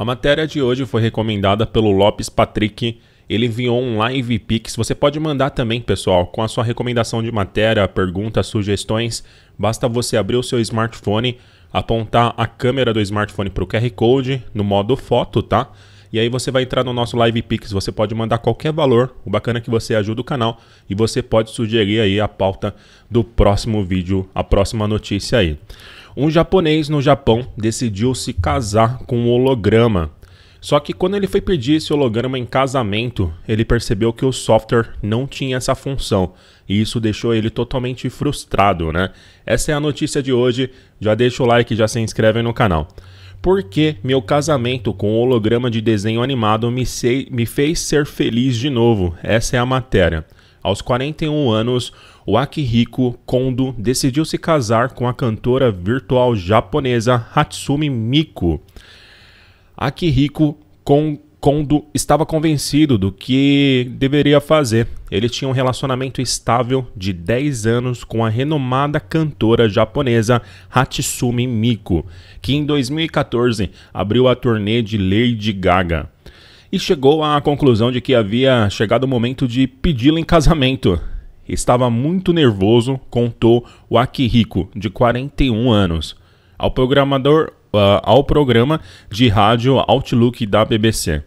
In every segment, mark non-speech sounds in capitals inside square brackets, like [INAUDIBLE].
A matéria de hoje foi recomendada pelo Lopes Patrick. Ele enviou um live pix. Você pode mandar também, pessoal, com a sua recomendação de matéria, perguntas, sugestões. Basta você abrir o seu smartphone, apontar a câmera do smartphone para o QR Code no modo foto, tá? E aí você vai entrar no nosso Live Pix, você pode mandar qualquer valor. O bacana é que você ajuda o canal e você pode sugerir aí a pauta do próximo vídeo, a próxima notícia aí. Um japonês no Japão decidiu se casar com um holograma. Só que quando ele foi pedir esse holograma em casamento, ele percebeu que o software não tinha essa função, e isso deixou ele totalmente frustrado, né? Essa é a notícia de hoje. Já deixa o like, já se inscreve no canal. Porque meu casamento com o holograma de desenho animado me, sei, me fez ser feliz de novo. Essa é a matéria. Aos 41 anos, o Akihiko Kondo decidiu se casar com a cantora virtual japonesa Hatsumi Miku. Akihiko Kondo estava convencido do que deveria fazer. Ele tinha um relacionamento estável de 10 anos com a renomada cantora japonesa Hatsumi Miku, que em 2014 abriu a turnê de Lady Gaga e chegou à conclusão de que havia chegado o momento de pedi-la em casamento. Estava muito nervoso, contou o Akihiko, de 41 anos, ao programador uh, ao programa de rádio Outlook da BBC.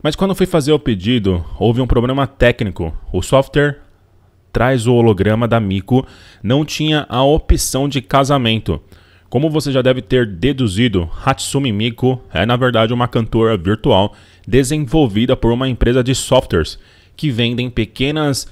Mas quando fui fazer o pedido, houve um problema técnico. O software traz o holograma da Miko não tinha a opção de casamento. Como você já deve ter deduzido, Hatsumi Miku é na verdade uma cantora virtual desenvolvida por uma empresa de softwares que vendem pequenas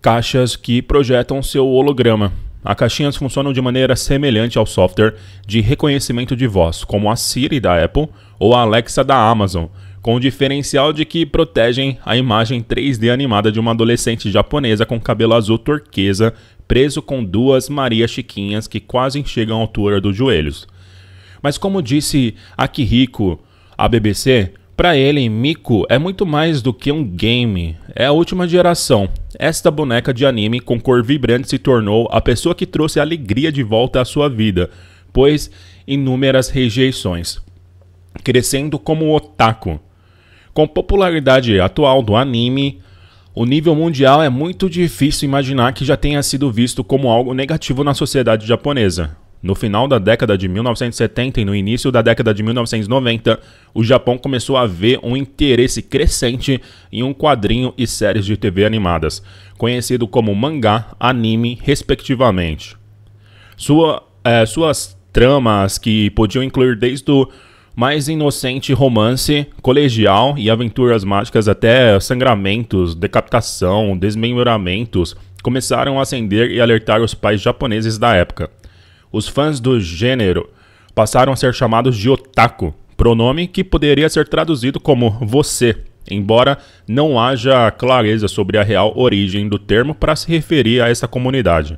caixas que projetam seu holograma. As caixinhas funcionam de maneira semelhante ao software de reconhecimento de voz, como a Siri da Apple ou a Alexa da Amazon, com o diferencial de que protegem a imagem 3D animada de uma adolescente japonesa com cabelo azul turquesa preso com duas Maria Chiquinhas que quase chegam à altura dos joelhos. Mas como disse Akihiko à BBC, para ele, Miku é muito mais do que um game, é a última geração. Esta boneca de anime com cor vibrante se tornou a pessoa que trouxe alegria de volta à sua vida, pois inúmeras rejeições, crescendo como otaku. Com popularidade atual do anime, o nível mundial é muito difícil imaginar que já tenha sido visto como algo negativo na sociedade japonesa. No final da década de 1970 e no início da década de 1990, o Japão começou a ver um interesse crescente em um quadrinho e séries de TV animadas, conhecido como mangá, anime, respectivamente. Sua, é, suas tramas, que podiam incluir desde o mais inocente romance colegial e aventuras mágicas até sangramentos, decapitação, desmembramentos começaram a acender e alertar os pais japoneses da época. Os fãs do gênero passaram a ser chamados de otaku, pronome que poderia ser traduzido como você, embora não haja clareza sobre a real origem do termo para se referir a essa comunidade.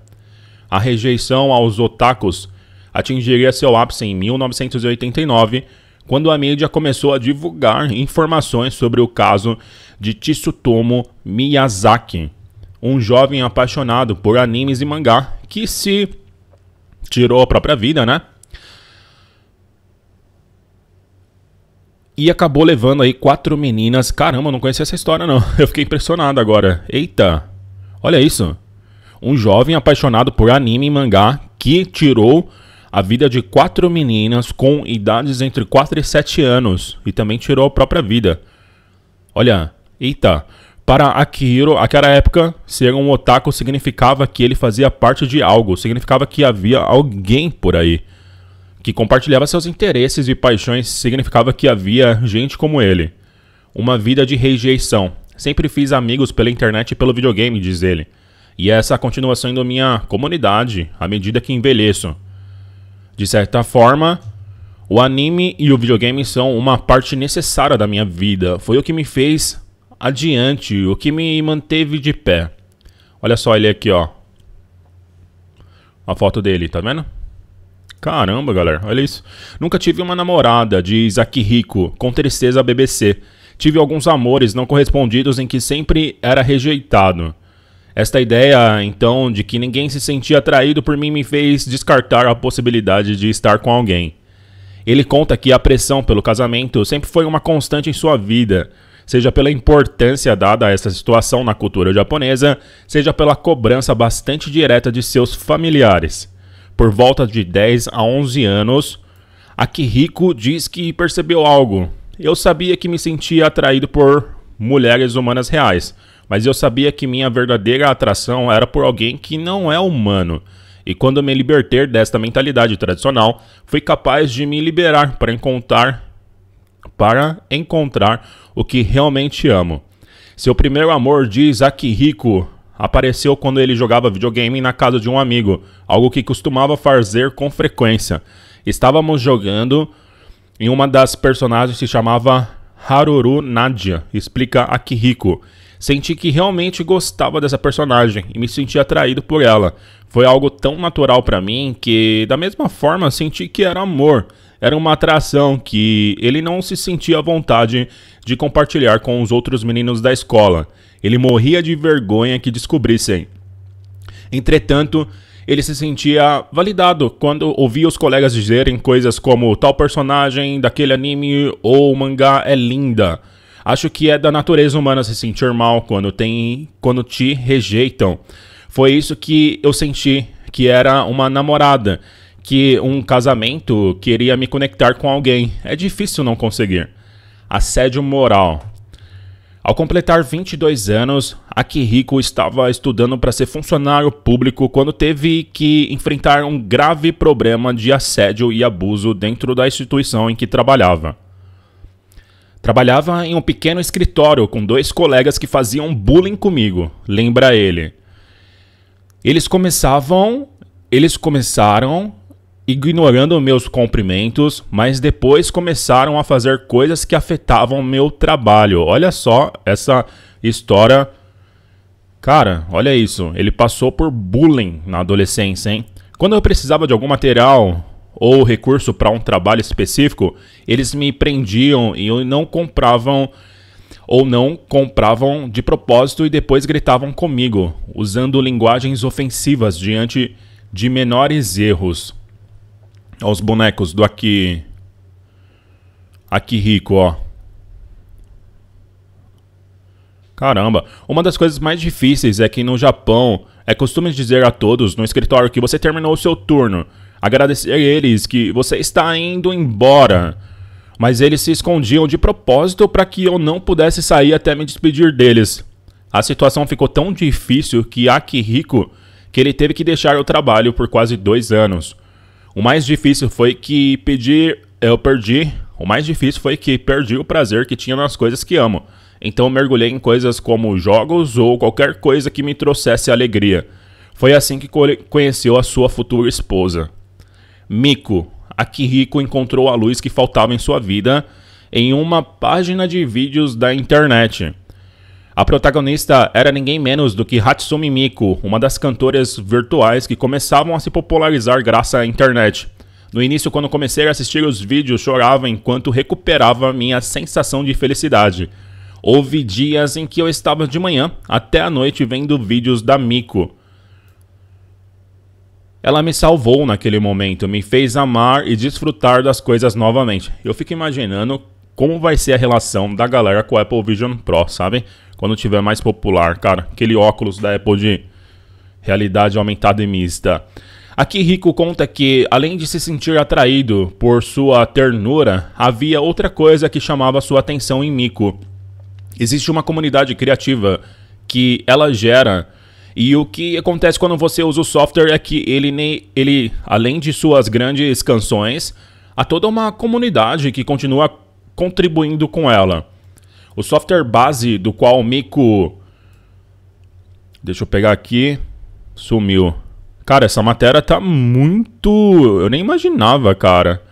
A rejeição aos otakus atingiria seu ápice em 1989 quando a mídia começou a divulgar informações sobre o caso de Tsutomu Miyazaki, um jovem apaixonado por animes e mangá que se tirou a própria vida, né? E acabou levando aí quatro meninas. Caramba, eu não conhecia essa história não. [LAUGHS] Eu fiquei impressionado agora. Eita. Olha isso. Um jovem apaixonado por anime e mangá que tirou a vida de quatro meninas com idades entre 4 e 7 anos e também tirou a própria vida. Olha, eita. Para Akihiro, aquela época, ser um otaku significava que ele fazia parte de algo, significava que havia alguém por aí que compartilhava seus interesses e paixões, significava que havia gente como ele. Uma vida de rejeição. Sempre fiz amigos pela internet e pelo videogame, diz ele. E essa continua sendo minha comunidade à medida que envelheço. De certa forma, o anime e o videogame são uma parte necessária da minha vida. Foi o que me fez adiante, o que me manteve de pé. Olha só ele aqui, ó. A foto dele, tá vendo? Caramba, galera, olha isso. Nunca tive uma namorada, diz Akihiko, com tristeza BBC. Tive alguns amores não correspondidos em que sempre era rejeitado. Esta ideia, então, de que ninguém se sentia atraído por mim me fez descartar a possibilidade de estar com alguém. Ele conta que a pressão pelo casamento sempre foi uma constante em sua vida, seja pela importância dada a essa situação na cultura japonesa, seja pela cobrança bastante direta de seus familiares. Por volta de 10 a 11 anos, Akihiko diz que percebeu algo. Eu sabia que me sentia atraído por mulheres humanas reais mas eu sabia que minha verdadeira atração era por alguém que não é humano. E quando me libertei desta mentalidade tradicional, fui capaz de me liberar para encontrar para encontrar o que realmente amo. Seu primeiro amor diz Akihiko apareceu quando ele jogava videogame na casa de um amigo, algo que costumava fazer com frequência. Estávamos jogando e uma das personagens se chamava Haruru Nadia, explica Akihiko. Senti que realmente gostava dessa personagem e me senti atraído por ela. Foi algo tão natural para mim que, da mesma forma, senti que era amor. Era uma atração que ele não se sentia à vontade de compartilhar com os outros meninos da escola. Ele morria de vergonha que descobrissem. Entretanto, ele se sentia validado quando ouvia os colegas dizerem coisas como tal personagem daquele anime ou mangá é linda Acho que é da natureza humana se sentir mal quando tem, quando te rejeitam. Foi isso que eu senti, que era uma namorada, que um casamento queria me conectar com alguém. É difícil não conseguir. Assédio moral. Ao completar 22 anos, Akihiko estava estudando para ser funcionário público quando teve que enfrentar um grave problema de assédio e abuso dentro da instituição em que trabalhava. Trabalhava em um pequeno escritório com dois colegas que faziam bullying comigo, lembra ele. Eles começavam, eles começaram ignorando meus cumprimentos, mas depois começaram a fazer coisas que afetavam meu trabalho. Olha só essa história. Cara, olha isso. Ele passou por bullying na adolescência, hein? Quando eu precisava de algum material ou recurso para um trabalho específico, eles me prendiam e não compravam ou não compravam de propósito e depois gritavam comigo, usando linguagens ofensivas diante de menores erros. Olha os bonecos do aqui. Aqui rico, ó. Caramba, uma das coisas mais difíceis é que no Japão é costume dizer a todos no escritório que você terminou o seu turno, agradecer a eles que você está indo embora. Mas eles se escondiam de propósito para que eu não pudesse sair até me despedir deles. A situação ficou tão difícil que Akihiko que ele teve que deixar o trabalho por quase dois anos. O mais difícil foi que pedir, eu perdi. O mais difícil foi que perdi o prazer que tinha nas coisas que amo. Então mergulhei em coisas como jogos ou qualquer coisa que me trouxesse alegria. Foi assim que conheceu a sua futura esposa. Miko, Akihiko encontrou a luz que faltava em sua vida em uma página de vídeos da internet. A protagonista era ninguém menos do que Hatsumi Miku, uma das cantoras virtuais que começavam a se popularizar graças à internet. No início, quando comecei a assistir os vídeos, chorava enquanto recuperava minha sensação de felicidade. Houve dias em que eu estava de manhã até a noite vendo vídeos da Miku. Ela me salvou naquele momento, me fez amar e desfrutar das coisas novamente. Eu fico imaginando como vai ser a relação da galera com o Apple Vision Pro, sabe? Quando tiver mais popular, cara, aquele óculos da Apple de realidade aumentada e mista. Aqui Rico conta que, além de se sentir atraído por sua ternura, havia outra coisa que chamava sua atenção em Miko. Existe uma comunidade criativa que ela gera e o que acontece quando você usa o software é que ele, nem, ele além de suas grandes canções, há toda uma comunidade que continua contribuindo com ela. O software base do qual o Mico. Deixa eu pegar aqui. Sumiu. Cara, essa matéria tá muito. Eu nem imaginava, cara.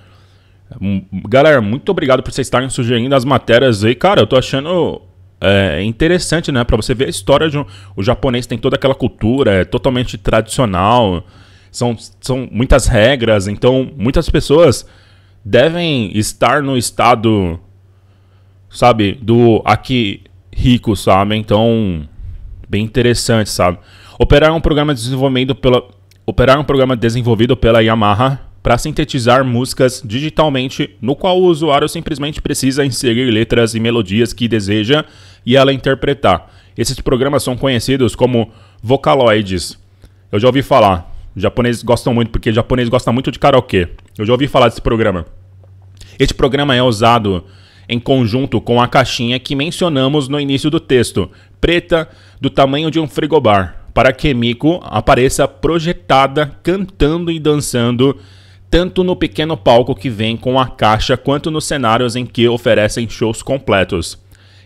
Hum, galera, muito obrigado por vocês estarem sugerindo as matérias aí. Cara, eu tô achando é interessante, né? Para você ver a história de um, o japonês tem toda aquela cultura, é totalmente tradicional, são, são muitas regras, então muitas pessoas devem estar no estado, sabe, do aqui rico, sabe? Então, bem interessante, sabe? Operar um programa desenvolvido pela operar um programa desenvolvido pela Yamaha para sintetizar músicas digitalmente, no qual o usuário simplesmente precisa inserir letras e melodias que deseja e ela interpretar. Esses programas são conhecidos como Vocaloids. Eu já ouvi falar. Os japoneses gostam muito porque o japonês gosta muito de karaokê. Eu já ouvi falar desse programa. Este programa é usado em conjunto com a caixinha que mencionamos no início do texto, preta, do tamanho de um frigobar, para que Miko apareça projetada cantando e dançando tanto no pequeno palco que vem com a caixa quanto nos cenários em que oferecem shows completos.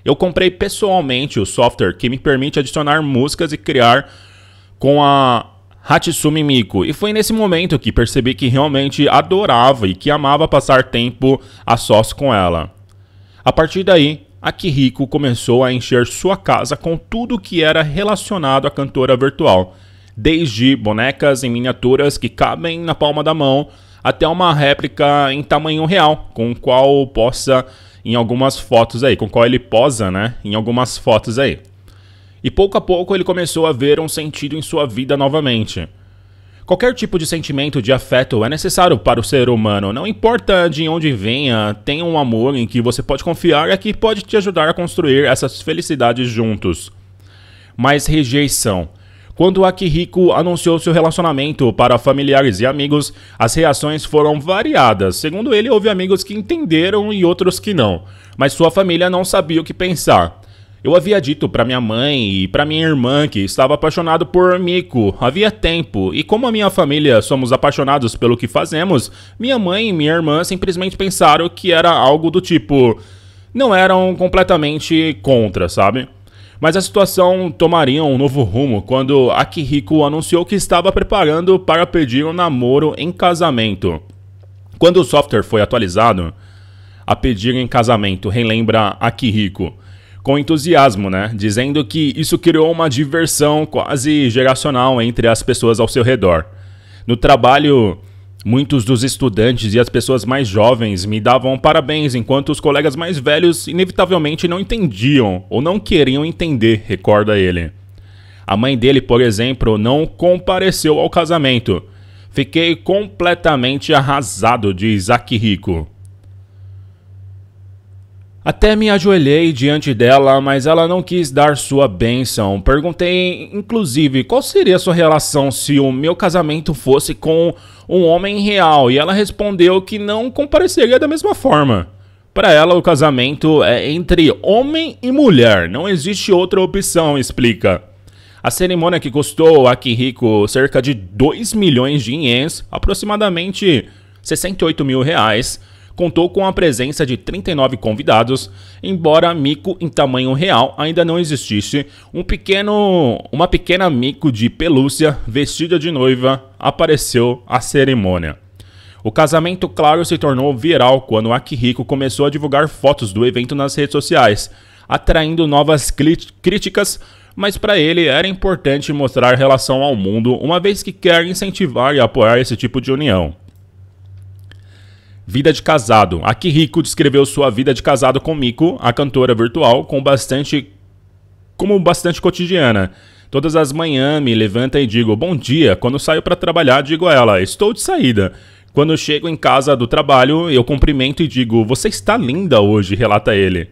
Eu comprei pessoalmente o software que me permite adicionar músicas e criar com a Hatsumi Miku, e foi nesse momento que percebi que realmente adorava e que amava passar tempo a sós com ela. A partir daí, a Kiriko começou a encher sua casa com tudo que era relacionado à cantora virtual, desde bonecas em miniaturas que cabem na palma da mão até uma réplica em tamanho real, com o qual possa em algumas fotos aí, com o qual ele posa, né, em algumas fotos aí. E pouco a pouco ele começou a ver um sentido em sua vida novamente. Qualquer tipo de sentimento de afeto é necessário para o ser humano, não importa de onde venha, tem um amor em que você pode confiar e é que pode te ajudar a construir essas felicidades juntos. Mas rejeição quando Akihiko anunciou seu relacionamento para familiares e amigos, as reações foram variadas. Segundo ele, houve amigos que entenderam e outros que não, mas sua família não sabia o que pensar. Eu havia dito para minha mãe e para minha irmã que estava apaixonado por Miko havia tempo, e como a minha família somos apaixonados pelo que fazemos, minha mãe e minha irmã simplesmente pensaram que era algo do tipo. Não eram completamente contra, sabe? Mas a situação tomaria um novo rumo quando Akihiko anunciou que estava preparando para pedir um namoro em casamento. Quando o software foi atualizado, a pedir em casamento, relembra Akihiko, com entusiasmo, né? Dizendo que isso criou uma diversão quase geracional entre as pessoas ao seu redor. No trabalho Muitos dos estudantes e as pessoas mais jovens me davam parabéns, enquanto os colegas mais velhos inevitavelmente não entendiam ou não queriam entender, recorda ele. A mãe dele, por exemplo, não compareceu ao casamento. Fiquei completamente arrasado, diz Rico. Até me ajoelhei diante dela, mas ela não quis dar sua bênção. Perguntei, inclusive, qual seria sua relação se o meu casamento fosse com um homem real, e ela respondeu que não compareceria da mesma forma. Para ela, o casamento é entre homem e mulher, não existe outra opção, explica. A cerimônia que custou a Kiriko cerca de 2 milhões de ienes, aproximadamente 68 mil reais, contou com a presença de 39 convidados, embora mico em tamanho real ainda não existisse, um pequeno, uma pequena mico de pelúcia vestida de noiva apareceu à cerimônia. O casamento, claro, se tornou viral quando Akihiko começou a divulgar fotos do evento nas redes sociais, atraindo novas críticas, mas para ele era importante mostrar relação ao mundo, uma vez que quer incentivar e apoiar esse tipo de união. Vida de Casado. Aqui Rico descreveu sua vida de casado com Miko, a cantora virtual, com bastante como bastante cotidiana. Todas as manhãs me levanta e digo bom dia. Quando saio para trabalhar, digo a ela: "Estou de saída". Quando chego em casa do trabalho, eu cumprimento e digo: "Você está linda hoje", relata ele.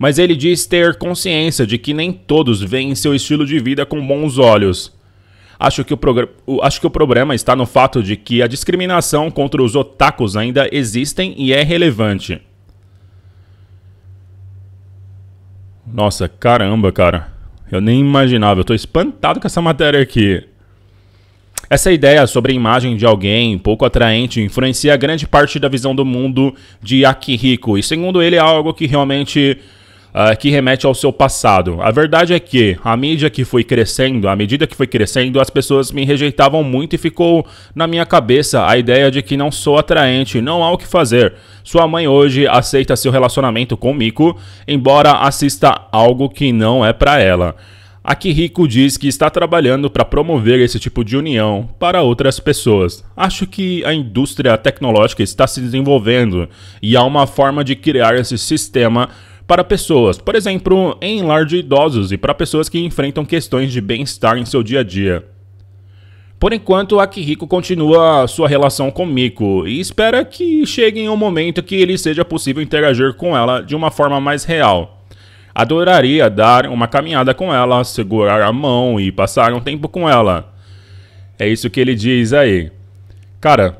Mas ele diz ter consciência de que nem todos veem seu estilo de vida com bons olhos. Acho que, o acho que o problema está no fato de que a discriminação contra os otakus ainda existem e é relevante. Nossa, caramba, cara. Eu nem imaginava. Eu tô espantado com essa matéria aqui. Essa ideia sobre a imagem de alguém pouco atraente influencia grande parte da visão do mundo de Akihiko, e segundo ele é algo que realmente ah, que remete ao seu passado. A verdade é que a mídia que foi crescendo, à medida que foi crescendo, as pessoas me rejeitavam muito e ficou na minha cabeça a ideia de que não sou atraente, não há o que fazer. Sua mãe hoje aceita seu relacionamento com Miko, embora assista algo que não é para ela. A Kiriko diz que está trabalhando para promover esse tipo de união para outras pessoas. Acho que a indústria tecnológica está se desenvolvendo e há uma forma de criar esse sistema para pessoas, por exemplo, em lar de idosos e para pessoas que enfrentam questões de bem-estar em seu dia a dia. Por enquanto, Akihiko continua sua relação com Miko e espera que chegue um momento que ele seja possível interagir com ela de uma forma mais real. Adoraria dar uma caminhada com ela, segurar a mão e passar um tempo com ela. É isso que ele diz aí. Cara,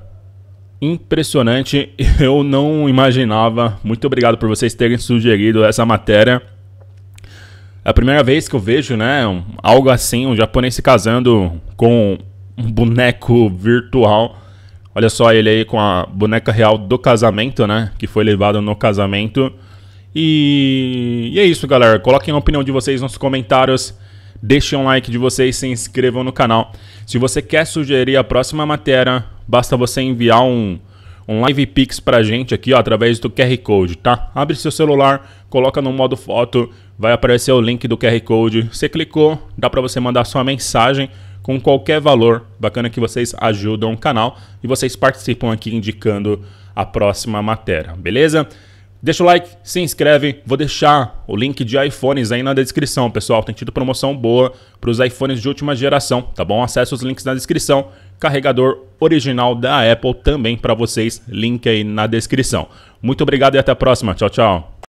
impressionante. [LAUGHS] Eu não imaginava. Muito obrigado por vocês terem sugerido essa matéria. É a primeira vez que eu vejo, né, um, algo assim, um japonês se casando com um boneco virtual. Olha só ele aí com a boneca real do casamento, né, que foi levado no casamento. E, e é isso, galera. Coloquem a opinião de vocês nos comentários. Deixem um like de vocês, se inscrevam no canal. Se você quer sugerir a próxima matéria, basta você enviar um, um Live Pix pra gente aqui, ó, através do QR Code, tá? Abre seu celular, coloca no modo foto, vai aparecer o link do QR Code. Você clicou, dá para você mandar sua mensagem com qualquer valor. Bacana que vocês ajudam o canal e vocês participam aqui indicando a próxima matéria, beleza? Deixa o like, se inscreve, vou deixar o link de iPhones aí na descrição, pessoal. Tem tido promoção boa para os iPhones de última geração, tá bom? Acesse os links na descrição. Carregador original da Apple também para vocês, link aí na descrição. Muito obrigado e até a próxima. Tchau, tchau.